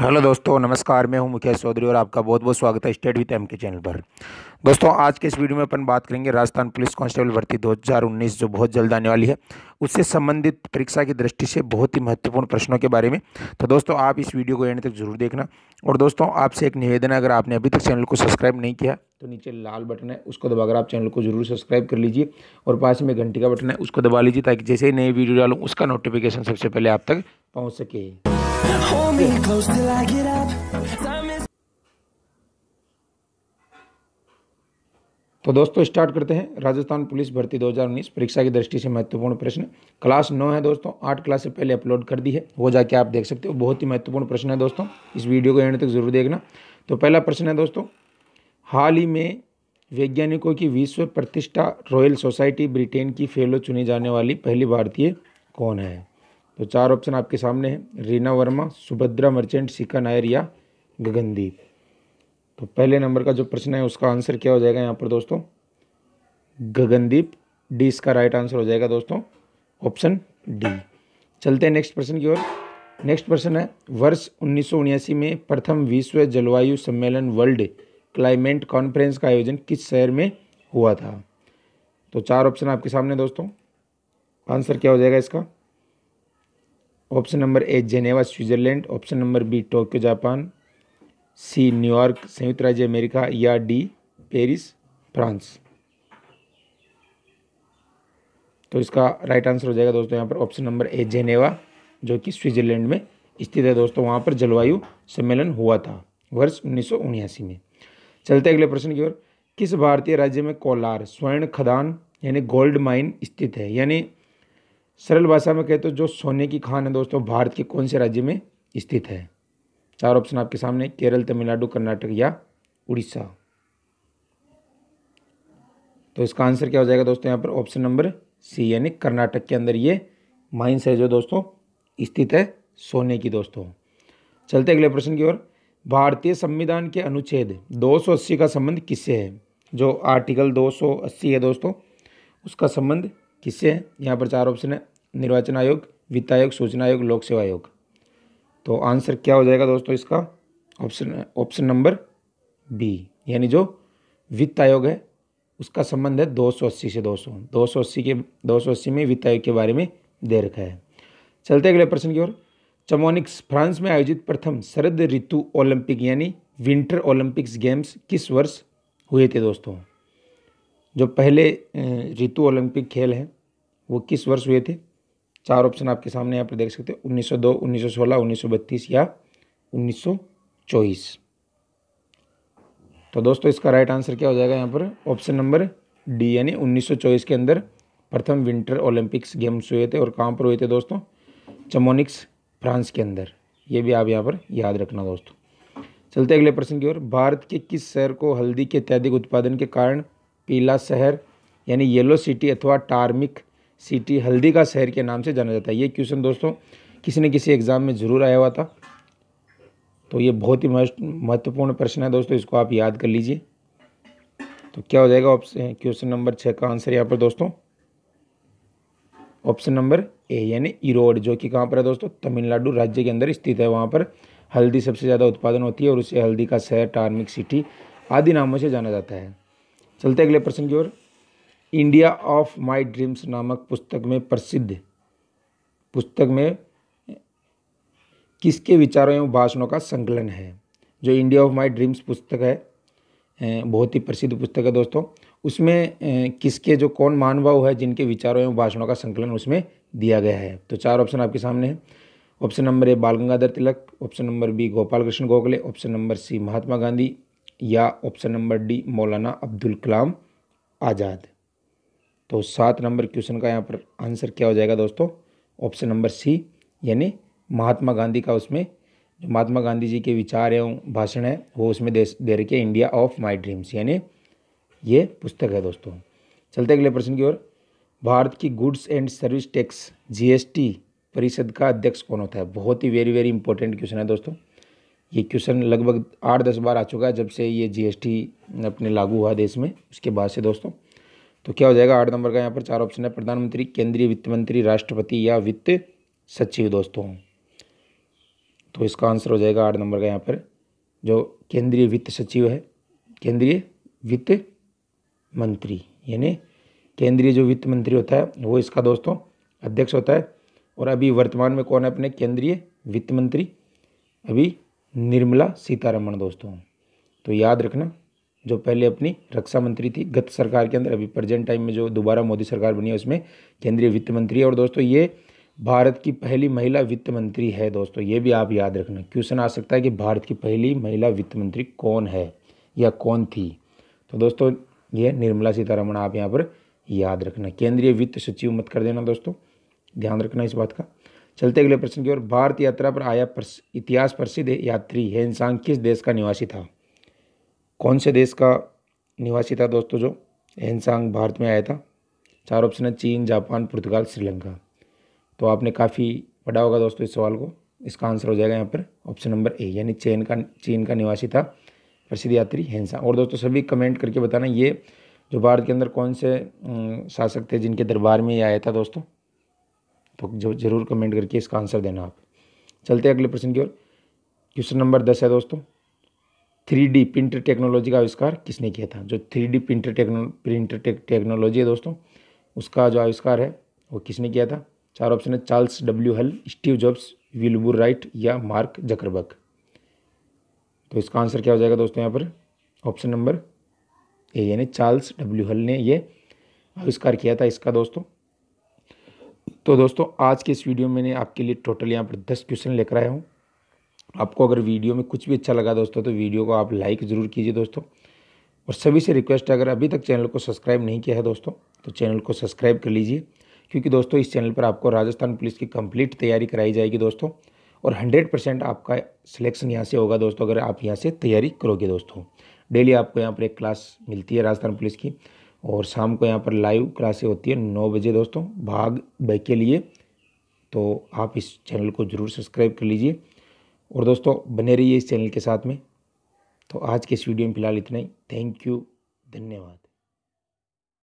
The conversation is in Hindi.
हेलो दोस्तों नमस्कार मैं हूं मुकेश चौधरी और आपका बहुत बहुत स्वागत है state with M K channel पर दोस्तों आज के इस वीडियो में अपन बात करेंगे राजस्थान पुलिस कांस्टेबल भर्ती 2019 जो बहुत जल्द आने वाली है उससे संबंधित परीक्षा की दृष्टि से बहुत ही महत्वपूर्ण प्रश्नों के बारे में तो दोस्तों आप इस वीडियो को एंड तक जरूर देखना और दोस्तों आपसे एक निवेदन है अगर आपने अभी तक चैनल को सब्सक्राइब नहीं किया तो नीचे लाल बटन है उसको दबाकर आप चैनल को जरूर सब्सक्राइब कर लीजिए और पास में घंटी का बटन है उसको दबा लीजिए ताकि जैसे ही नई वीडियो डालूँ उसका नोटिफिकेशन सबसे पहले आप तक पहुँच सके Hold me close till I get up. तो दोस्तों स्टार्ट करते हैं राजस्थान पुलिस भर्ती 2019 परीक्षा की दृष्टि से महत्वपूर्ण प्रश्न क्लास नौ है दोस्तों आठ क्लास से पहले अपलोड कर दी है वो जाके आप देख सकते हो बहुत ही महत्वपूर्ण प्रश्न है दोस्तों इस वीडियो को एंड तक जरूर देखना तो पहला प्रश्न है दोस्तों हाल ही में वैज्ञानिकों की विश्व प्रतिष्ठा रॉयल सोसाइटी ब्रिटेन की फेलो चुनी जाने वाली पहली भारतीय कौन है तो चार ऑप्शन आपके सामने हैं रीना वर्मा सुभद्रा मर्चेंट सीका नायर या गगनदीप तो पहले नंबर का जो प्रश्न है उसका आंसर क्या हो जाएगा यहाँ पर दोस्तों गगनदीप डी इसका राइट आंसर हो जाएगा दोस्तों ऑप्शन डी चलते हैं नेक्स्ट प्रश्न की ओर नेक्स्ट प्रश्न है वर्ष उन्नीस में प्रथम विश्व जलवायु सम्मेलन वर्ल्ड क्लाइमेट कॉन्फ्रेंस का आयोजन किस शहर में हुआ था तो चार ऑप्शन आपके सामने दोस्तों आंसर क्या हो जाएगा इसका option number A Geneva Switzerland option number B Tokyo Japan C New York संयुक्त राज्य अमेरिका या डी पेरिस फ्रांस तो इसका राइट आंसर हो जाएगा दोस्तों यहाँ पर ऑप्शन नंबर ए जेनेवा जो कि स्विट्ज़रलैंड में स्थित है दोस्तों वहाँ पर जलवायु सम्मेलन हुआ था वर्ष उन्नीस में चलते अगले प्रश्न की ओर किस भारतीय राज्य में कोलार स्वर्ण खदान यानी गोल्ड माइन स्थित है यानी सरल भाषा में कहे तो जो सोने की खान है दोस्तों भारत के कौन से राज्य में स्थित है चार ऑप्शन आपके सामने केरल तमिलनाडु कर्नाटक या उड़ीसा तो इसका आंसर क्या हो जाएगा दोस्तों यहाँ पर ऑप्शन नंबर सी यानी कर्नाटक के अंदर ये माइंस है जो दोस्तों स्थित है सोने की दोस्तों चलते अगले प्रश्न की ओर भारतीय संविधान के अनुच्छेद 280 का संबंध किससे है जो आर्टिकल 280 है दोस्तों उसका संबंध किससे है यहाँ पर चार ऑप्शन है निर्वाचन आयोग वित्त आयोग सूचना आयोग लोक सेवा आयोग तो आंसर क्या हो जाएगा दोस्तों इसका ऑप्शन ऑप्शन नंबर बी यानी जो वित्त आयोग है उसका संबंध है 280 से 200 280 के 280 में वित्त आयोग के बारे में दे रखा है चलते अगले प्रश्न की ओर चमोनिक्स फ्रांस में आयोजित प्रथम शरद ऋतु ओलंपिक यानी विंटर ओलंपिक्स गेम्स किस वर्ष हुए थे दोस्तों जो पहले ऋतु ओलंपिक खेल हैं वो किस वर्ष हुए थे चार ऑप्शन आपके सामने यहाँ पर देख सकते हैं 1902, 1916, 1932 या 1924 तो दोस्तों इसका राइट आंसर क्या हो जाएगा यहाँ पर ऑप्शन नंबर डी यानी 1924 के अंदर प्रथम विंटर ओलंपिक्स गेम्स हुए थे और कहाँ पर हुए थे दोस्तों चमोनिक्स फ्रांस के अंदर ये भी आप यहाँ पर याद रखना दोस्तों चलते अगले प्रश्न की ओर भारत के किस शहर को हल्दी के अत्यधिक उत्पादन के कारण पीला शहर यानी येलो सिटी अथवा टार्मिक सिटी हल्दी का शहर के नाम से जाना जाता है ये क्वेश्चन दोस्तों किसी न किसी एग्ज़ाम में ज़रूर आया हुआ था तो ये बहुत ही महत्वपूर्ण प्रश्न है दोस्तों इसको आप याद कर लीजिए तो क्या हो जाएगा ऑप्शन क्वेश्चन नंबर छः का आंसर यहाँ पर दोस्तों ऑप्शन नंबर ए यानी इरोड जो कि कहाँ पर है दोस्तों तमिलनाडु राज्य के अंदर स्थित है वहाँ पर हल्दी सबसे ज़्यादा उत्पादन होती है और उसे हल्दी का शहर टार्मिक सिटी आदि नामों से जाना जाता है चलते अगले प्रश्न की ओर इंडिया ऑफ माई ड्रीम्स नामक पुस्तक में प्रसिद्ध पुस्तक में किसके विचारों एवं भाषणों का संकलन है जो इंडिया ऑफ माई ड्रीम्स पुस्तक है बहुत ही प्रसिद्ध पुस्तक है दोस्तों उसमें किसके जो कौन महानुभाव है जिनके विचारों एवं भाषणों का संकलन उसमें दिया गया है तो चार ऑप्शन आपके सामने हैं option number A Bal Gangadhar Tilak option number B Gopal Krishna Gokhale option number C Mahatma Gandhi या ऑप्शन नंबर डी मौलाना अब्दुल कलाम आज़ाद तो सात नंबर क्वेश्चन का यहाँ पर आंसर क्या हो जाएगा दोस्तों ऑप्शन नंबर सी यानी महात्मा गांधी का उसमें जो महात्मा गांधी जी के विचार एवं भाषण है वो उसमें दे, दे रखे इंडिया ऑफ माई ड्रीम्स यानी ये पुस्तक है दोस्तों चलते अगले प्रश्न की ओर भारत की goods and service tax G S T परिषद का अध्यक्ष कौन होता है बहुत ही वेरी वेरी इंपॉर्टेंट क्वेश्चन है दोस्तों ये क्वेश्चन लगभग आठ दस बार आ चुका है जब से ये जीएसटी अपने लागू हुआ देश में उसके बाद से दोस्तों तो क्या हो जाएगा आठ नंबर का यहाँ पर चार ऑप्शन है प्रधानमंत्री केंद्रीय वित्त मंत्री राष्ट्रपति या वित्त सचिव दोस्तों तो इसका आंसर हो जाएगा आठ नंबर का यहाँ पर जो केंद्रीय वित्त सचिव है केंद्रीय वित्त मंत्री यानी केंद्रीय जो वित्त मंत्री होता है वो इसका दोस्तों अध्यक्ष होता है और अभी वर्तमान में कौन है अपने केंद्रीय वित्त मंत्री अभी निर्मला सीतारमण दोस्तों तो याद रखना जो पहले अपनी रक्षा मंत्री थी गत सरकार के अंदर अभी प्रेजेंट टाइम में जो दोबारा मोदी सरकार बनी है उसमें केंद्रीय वित्त मंत्री है और दोस्तों ये भारत की पहली महिला वित्त मंत्री है दोस्तों ये भी आप याद रखना क्वेश्चन आ सकता है कि भारत की पहली महिला वित्त मंत्री कौन है या कौन थी तो दोस्तों ये निर्मला सीतारमण आप यहाँ पर याद रखना केंद्रीय वित्त सचिव मत कर देना दोस्तों ध्यान रखना इस बात का चलते अगले प्रश्न की ओर भारत यात्रा पर आया इतिहास प्रसिद्ध यात्री हेनसांग किस देश का निवासी था कौन से देश का निवासी था दोस्तों जो एनसांग भारत में आया था चार ऑप्शन है चीन जापान पुर्तगाल श्रीलंका तो आपने काफ़ी पढ़ा होगा दोस्तों इस सवाल को इसका आंसर हो जाएगा यहाँ पर ऑप्शन नंबर ए यानी चीन का चीन का निवासी था प्रसिद्ध यात्री हेनसांग और दोस्तों सभी कमेंट करके बताना ये जो भारत के अंदर कौन से शासक थे जिनके दरबार में ये आया था दोस्तों तो जो जरूर कमेंट करके इसका आंसर देना आप चलते हैं अगले प्रश्न की ओर क्वेश्चन नंबर दस है दोस्तों थ्री प्रिंटर टेक्नोलॉजी का आविष्कार किसने किया था जो three printer techno printer technology है दोस्तों उसका जो आविष्कार है वो किसने किया था चार ऑप्शन है Charles W Hull Steve Jobs Wilbur Wright या मार्क जकरबर्ग तो इसका आंसर क्या हो जाएगा दोस्तों यहाँ पर ऑप्शन नंबर ए यानी चार्ल्स डब्ल्यू हल ने ये आविष्कार किया था इसका दोस्तों तो दोस्तों आज के इस वीडियो में मैंने आपके लिए टोटल यहाँ पर दस क्वेश्चन लेकर आया हूँ आपको अगर वीडियो में कुछ भी अच्छा लगा दोस्तों तो वीडियो को आप लाइक ज़रूर कीजिए दोस्तों और सभी से रिक्वेस्ट है अगर अभी तक चैनल को सब्सक्राइब नहीं किया है दोस्तों तो चैनल को सब्सक्राइब कर लीजिए क्योंकि दोस्तों इस चैनल पर आपको राजस्थान पुलिस की कंप्लीट तैयारी कराई जाएगी दोस्तों और हंड्रेड परसेंट आपका सिलेक्शन यहाँ से होगा दोस्तों अगर आप यहाँ से तैयारी करोगे दोस्तों डेली आपको यहाँ पर एक क्लास मिलती है राजस्थान पुलिस की और शाम को यहाँ पर लाइव क्लासें होती है नौ बजे दोस्तों भाग बाइक के लिए तो आप इस चैनल को ज़रूर सब्सक्राइब कर लीजिए और दोस्तों बने रहिए इस चैनल के साथ में तो आज के इस वीडियो में फ़िलहाल इतना ही थैंक यू धन्यवाद